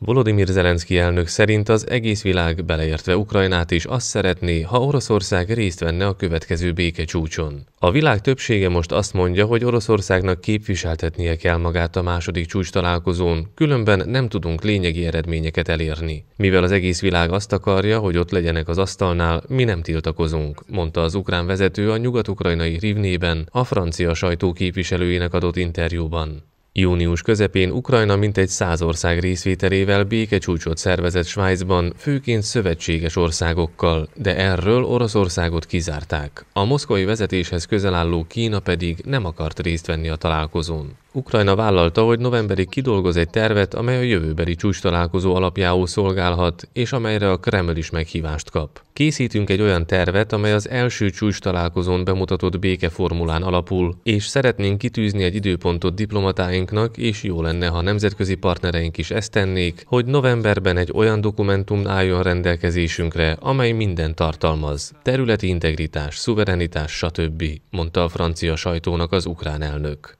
Volodymyr Zelenszky elnök szerint az egész világ, beleértve Ukrajnát is azt szeretné, ha Oroszország részt venne a következő békecsúcson. A világ többsége most azt mondja, hogy Oroszországnak képviseltetnie kell magát a második csúcs találkozón, különben nem tudunk lényegi eredményeket elérni. Mivel az egész világ azt akarja, hogy ott legyenek az asztalnál, mi nem tiltakozunk, mondta az ukrán vezető a nyugat-ukrajnai Rivnében a francia sajtó képviselőinek adott interjúban. Június közepén Ukrajna mintegy száz ország részvételével békecsúcsot szervezett Svájcban, főként szövetséges országokkal, de erről Oroszországot kizárták. A moszkvai vezetéshez közel álló Kína pedig nem akart részt venni a találkozón. Ukrajna vállalta, hogy novemberig kidolgoz egy tervet, amely a jövőbeli csúcs találkozó alapjául szolgálhat, és amelyre a Kreml is meghívást kap. Készítünk egy olyan tervet, amely az első csúcs találkozón bemutatott békeformulán alapul, és szeretnénk kitűzni egy időpontot diplomatáink hazánknak, és jó lenne, ha nemzetközi partnereink is ezt tennék, hogy novemberben egy olyan dokumentum álljon rendelkezésünkre, amely minden tartalmaz. Területi integritás, szuverenitás, stb., mondta a francia sajtónak az ukrán elnök.